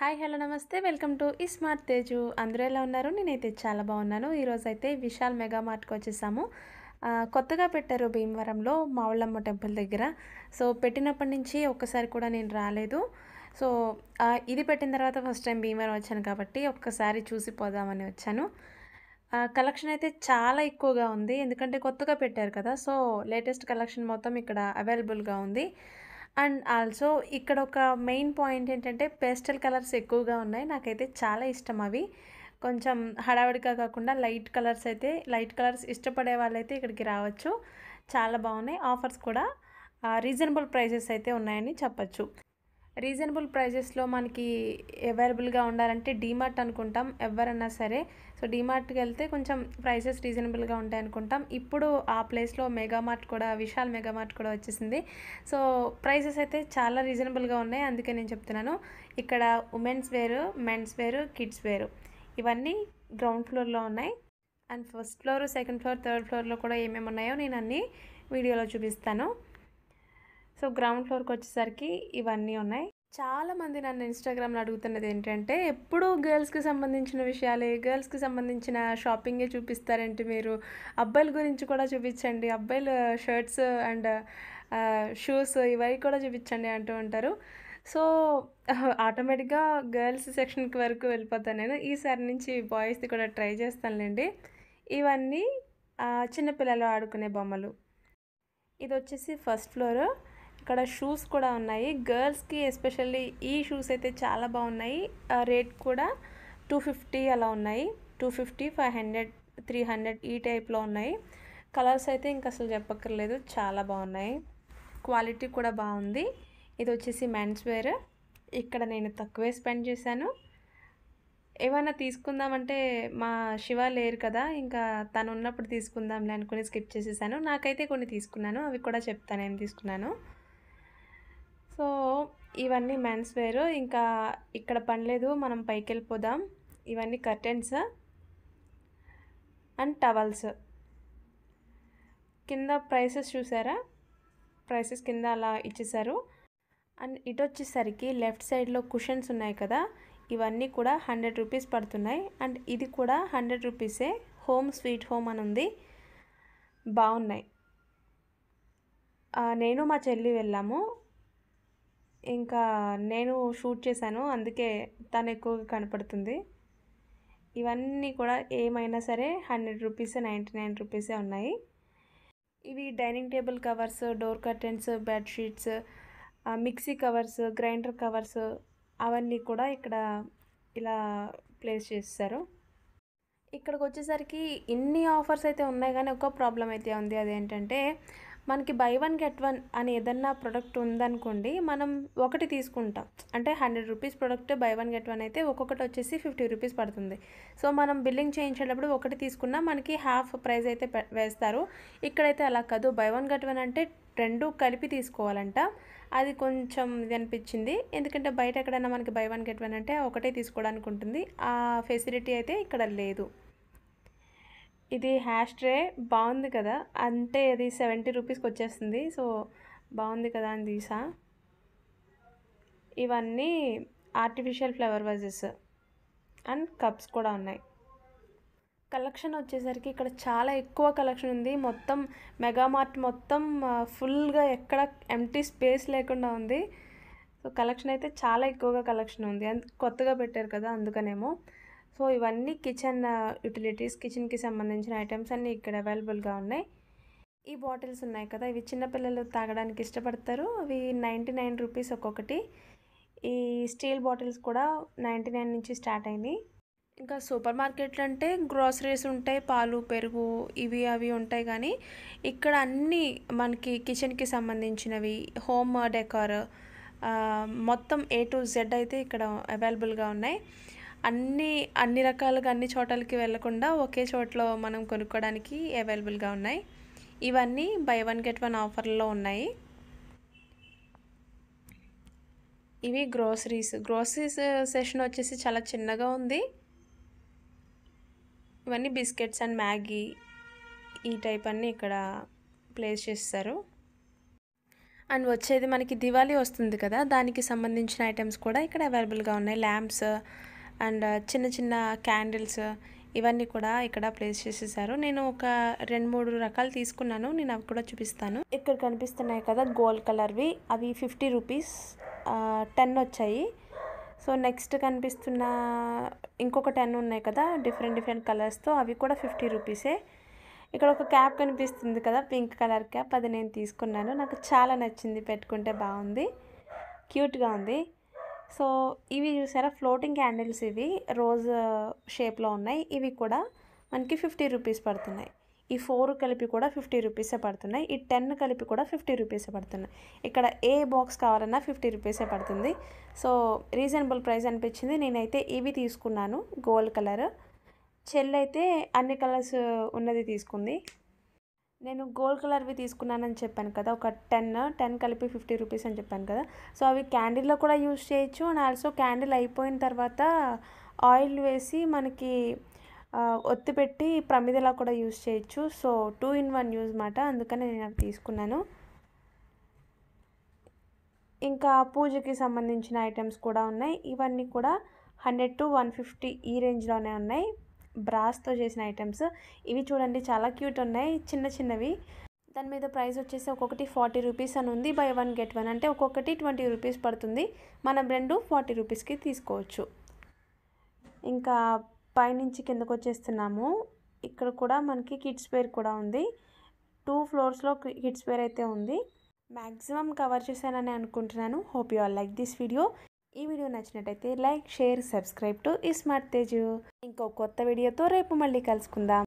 hi hello నమస్తే welcome to ఈ smart Teju అందరూ ఎలా ఉన్నారు నేనైతే చాలా బాగున్నాను ఈరోజు అయితే విశాల్ మెగా మార్ట్కి వచ్చేసాము కొత్తగా పెట్టారు భీమవరంలో మావళ్ళమ్మ టెంపుల్ దగ్గర సో పెట్టినప్పటి నుంచి ఒక్కసారి కూడా నేను రాలేదు సో ఇది పెట్టిన తర్వాత ఫస్ట్ టైం భీమవరం వచ్చాను కాబట్టి ఒక్కసారి చూసి పోదామని వచ్చాను కలెక్షన్ అయితే చాలా ఎక్కువగా ఉంది ఎందుకంటే కొత్తగా పెట్టారు కదా సో లేటెస్ట్ కలెక్షన్ మొత్తం ఇక్కడ అవైలబుల్గా ఉంది అండ్ ఆల్సో ఇక్కడ ఒక మెయిన్ పాయింట్ ఏంటంటే పేస్టల్ కలర్స్ ఎక్కువగా ఉన్నాయి నాకైతే చాలా ఇష్టం అవి కొంచెం హడావిడిగా కాకుండా లైట్ కలర్స్ అయితే లైట్ కలర్స్ ఇష్టపడే వాళ్ళైతే ఇక్కడికి రావచ్చు చాలా బాగున్నాయి ఆఫర్స్ కూడా రీజనబుల్ ప్రైసెస్ అయితే ఉన్నాయని చెప్పచ్చు రీజనబుల్ ప్రైజెస్లో మనకి అవైలబుల్గా ఉండాలంటే డీమార్ట్ అనుకుంటాం ఎవరన్నా సరే సో డీమార్ట్కి వెళ్తే కొంచెం ప్రైసెస్ రీజనబుల్గా ఉంటాయి అనుకుంటాం ఇప్పుడు ఆ ప్లేస్లో మెగామార్ట్ కూడా విశాల్ మెగామార్ట్ కూడా వచ్చేసింది సో ప్రైసెస్ అయితే చాలా రీజనబుల్గా ఉన్నాయి అందుకే నేను చెప్తున్నాను ఇక్కడ ఉమెన్స్ వేరు మెన్స్ వేరు కిడ్స్ వేరు ఇవన్నీ గ్రౌండ్ ఫ్లోర్లో ఉన్నాయి and first floor second floor third ఫ్లోర్లో కూడా ఏమేమి ఉన్నాయో నేను అన్నీ వీడియోలో చూపిస్తాను సో గ్రౌండ్ ఫ్లోర్కి వచ్చేసరికి ఇవన్నీ ఉన్నాయి చాలామంది నన్ను ఇన్స్టాగ్రామ్లో అడుగుతున్నది ఏంటంటే ఎప్పుడు గర్ల్స్కి సంబంధించిన విషయాలే గర్ల్స్కి సంబంధించిన షాపింగే చూపిస్తారంటే మీరు అబ్బాయిల గురించి కూడా చూపించండి అబ్బాయిలు షర్ట్స్ అండ్ షూస్ ఇవన్నీ కూడా చూపించండి అంటూ ఉంటారు సో ఆటోమేటిక్గా గర్ల్స్ సెక్షన్కి వరకు వెళ్ళిపోతాను నేను ఈసారి నుంచి బాయ్స్ది కూడా ట్రై చేస్తానులేండి ఇవన్నీ చిన్నపిల్లలు ఆడుకునే బొమ్మలు ఇది వచ్చేసి ఫస్ట్ ఫ్లోర్ ఇక్కడ షూస్ కూడా ఉన్నాయి గర్ల్స్కి ఎస్పెషల్లీ ఈ షూస్ అయితే చాలా బాగున్నాయి రేట్ కూడా టూ ఫిఫ్టీ అలా ఉన్నాయి two fifty five hundred three hundred ఈ టైప్లో ఉన్నాయి కలర్స్ అయితే ఇంకా అసలు చెప్పక్కర్లేదు చాలా బాగున్నాయి క్వాలిటీ కూడా బాగుంది ఇది వచ్చేసి మెన్స్ వేర్ ఇక్కడ నేను తక్కువే స్పెండ్ చేశాను ఏమైనా తీసుకుందామంటే మా శివ లేరు కదా ఇంకా తను ఉన్నప్పుడు తీసుకుందాంలే అనుకుని స్కిప్ చేసేసాను నాకైతే కొన్ని తీసుకున్నాను అవి కూడా చెప్తాను నేను తీసుకున్నాను సో ఇవన్నీ మెన్స్ వేరు ఇంకా ఇక్కడ పనిలేదు మనం పైకి వెళ్ళిపోదాం ఇవన్నీ కర్టెన్స్ అండ్ టవల్స్ కింద ప్రైసెస్ చూసారా ప్రైసెస్ కింద అలా ఇచ్చేసారు అండ్ ఇటు వచ్చేసరికి లెఫ్ట్ సైడ్లో కుషన్స్ ఉన్నాయి కదా ఇవన్నీ కూడా హండ్రెడ్ రూపీస్ పడుతున్నాయి అండ్ ఇది కూడా హండ్రెడ్ రూపీసే హోమ్ స్వీట్ హోమ్ అని ఉంది బాగున్నాయి నేను మా చెల్లి వెళ్ళాము ఇంకా నేను షూట్ చేశాను అందుకే తను ఎక్కువగా కనపడుతుంది ఇవన్నీ కూడా ఏమైనా సరే హండ్రెడ్ రూపీస్ నైంటీ నైన్ రూపీసే ఉన్నాయి ఇవి dining table covers door curtains bedsheets mixie covers grinder covers అవన్నీ కూడా ఇక్కడ ఇలా ప్లేస్ చేస్తారు ఇక్కడికి వచ్చేసరికి ఇన్ని ఆఫర్స్ అయితే ఉన్నాయి కానీ ఒక ప్రాబ్లం అయితే ఉంది అదేంటంటే మనకి బై వన్ గెట్ వన్ అని ఏదన్నా ప్రోడక్ట్ ఉందనుకోండి మనం ఒకటి తీసుకుంటాం అంటే hundred rupees product buy one get one అయితే ఒక్కొక్కటి వచ్చేసి ఫిఫ్టీ రూపీస్ పడుతుంది సో మనం బిల్లింగ్ చేయించేటప్పుడు ఒకటి తీసుకున్నా మనకి హాఫ్ ప్రైస్ అయితే వేస్తారు ఇక్కడైతే అలా కాదు బై వన్ గెట్ వన్ అంటే రెండు కలిపి తీసుకోవాలంట అది కొంచెం ఇది అనిపించింది ఎందుకంటే బయట ఎక్కడైనా మనకి బై వన్ గెట్ వన్ అంటే ఒకటే తీసుకోవడానికి ఉంటుంది ఆ ఫెసిలిటీ అయితే ఇక్కడ లేదు ఇది హ్యాష్ ట్రే బాగుంది కదా అంటే అది సెవెంటీ రూపీస్కి వచ్చేస్తుంది సో బాగుంది కదా అని తీసా ఇవన్నీ artificial flower vases and cups కూడా ఉన్నాయి కలెక్షన్ వచ్చేసరికి ఇక్కడ చాలా ఎక్కువ కలెక్షన్ ఉంది మొత్తం మెగా మార్ట్ మొత్తం ఫుల్గా ఎక్కడ ఎంటీ స్పేస్ లేకుండా ఉంది సో కలెక్షన్ అయితే చాలా ఎక్కువగా కలెక్షన్ ఉంది కొత్తగా పెట్టారు కదా అందుకనేమో సో ఇవన్నీ కిచెన్ యూటిలిటీస్ కిచెన్కి సంబంధించిన ఐటమ్స్ అన్నీ ఇక్కడ అవైలబుల్గా ఉన్నాయి ఈ బాటిల్స్ ఉన్నాయి కదా ఇవి చిన్నపిల్లలు తాగడానికి ఇష్టపడతారు అవి నైంటీ నైన్ రూపీస్ ఒక్కొక్కటి ఈ స్టీల్ బాటిల్స్ కూడా నైంటీ నైన్ నుంచి స్టార్ట్ అయినాయి ఇంకా సూపర్ మార్కెట్లు అంటే గ్రాసరీస్ ఉంటాయి పాలు పెరుగు ఇవి అవి ఉంటాయి కానీ ఇక్కడ అన్నీ మనకి కిచెన్కి సంబంధించినవి హోమ్ డెకార్ మొత్తం ఏ టు జెడ్ అయితే ఇక్కడ అవైలబుల్గా ఉన్నాయి అన్ని అన్ని రకాలుగా అన్ని చోటలకి వెళ్లకుండా ఒకే చోట్లో మనం కొనుక్కోవడానికి అవైలబుల్గా ఉన్నాయి ఇవన్నీ బై వన్ గెట్ వన్ ఆఫర్లో ఉన్నాయి ఇవి గ్రోసరీస్ గ్రోసరీస్ సెషన్ వచ్చేసి చాలా చిన్నగా ఉంది ఇవన్నీ బిస్కెట్స్ అండ్ మ్యాగీ ఈ టైప్ అన్నీ ఇక్కడ ప్లేస్ చేస్తారు అండ్ వచ్చేది మనకి దివాళీ వస్తుంది కదా దానికి సంబంధించిన ఐటమ్స్ కూడా ఇక్కడ అవైలబుల్గా ఉన్నాయి ల్యాంప్స్ అండ్ చిన్న చిన్న క్యాండిల్స్ ఇవన్నీ కూడా ఇక్కడ ప్లేస్ చేసేసారు నేను ఒక రెండు మూడు రకాలు తీసుకున్నాను నేను అవి కూడా చూపిస్తాను ఇక్కడ కనిపిస్తున్నాయి కదా గోల్డ్ కలర్వి అవి ఫిఫ్టీ రూపీస్ టెన్ వచ్చాయి సో నెక్స్ట్ కనిపిస్తున్న ఇంకొక టెన్ ఉన్నాయి కదా డిఫరెంట్ డిఫరెంట్ కలర్స్తో అవి కూడా ఫిఫ్టీ రూపీసే ఇక్కడ ఒక క్యాప్ కనిపిస్తుంది కదా పింక్ కలర్ క్యాప్ అది నేను తీసుకున్నాను నాకు చాలా నచ్చింది పెట్టుకుంటే బాగుంది క్యూట్గా ఉంది సో ఇవి చూసారా ఫ్లోటింగ్ క్యాండిల్స్ ఇవి రోజ్ షేప్లో ఉన్నాయి ఇవి కూడా మనకి ఫిఫ్టీ రూపీస్ పడుతున్నాయి ఈ ఫోర్ కలిపి కూడా ఫిఫ్టీ రూపీసే పడుతున్నాయి ఈ టెన్ కలిపి కూడా ఫిఫ్టీ రూపీసే పడుతున్నాయి ఇక్కడ ఏ బాక్స్ కావాలన్నా ఫిఫ్టీ రూపీసే పడుతుంది సో రీజనబుల్ ప్రైస్ అనిపించింది నేనైతే ఇవి తీసుకున్నాను గోల్డ్ కలర్ చెల్లైతే అన్ని కలర్స్ ఉన్నది తీసుకుంది నేను గోల్డ్ కలర్వి తీసుకున్నానని చెప్పాను కదా ఒక టెన్ టెన్ కలిపి ఫిఫ్టీ రూపీస్ అని చెప్పాను కదా సో అవి క్యాండిల్లో కూడా యూజ్ చేయొచ్చు అండ్ ఆల్సో క్యాండిల్ అయిపోయిన తర్వాత ఆయిల్ వేసి మనకి ఒత్తి పెట్టి ప్రమిదలా కూడా యూజ్ చేయొచ్చు so two in one use మాట అందుకని నేను అవి తీసుకున్నాను ఇంకా పూజకి సంబంధించిన ఐటమ్స్ కూడా ఉన్నాయి ఇవన్నీ కూడా హండ్రెడ్ టు వన్ ఫిఫ్టీ ఈ రేంజ్లోనే ఉన్నాయి బ్రాస్తో చేసిన ఐటమ్స్ ఇవి చూడండి చాలా క్యూట్ ఉన్నాయి చిన్న చిన్నవి దాని మీద ప్రైస్ వచ్చేసి ఒక్కొక్కటి ఫార్టీ రూపీస్ అని ఉంది బై వన్ గెట్ వన్ అంటే ఒక్కొక్కటి ట్వంటీ రూపీస్ పడుతుంది మనం రెండు ఫార్టీ రూపీస్కి తీసుకోవచ్చు ఇంకా పైనుంచి కిందకు వచ్చేస్తున్నాము ఇక్కడ కూడా మనకి కిడ్స్ వేర్ కూడా ఉంది టూ ఫ్లోర్స్లో కిడ్స్ వేర్ అయితే ఉంది మ్యాక్సిమం కవర్ చేశానని అనుకుంటున్నాను hope you all like this video ఈ వీడియో నచ్చినట్టయితే లైక్ షేర్ సబ్స్క్రైబ్ టు ఈ స్మార్ట్ తేజు ఇంకో కొత్త వీడియోతో రేపు మళ్ళీ కలుసుకుందాం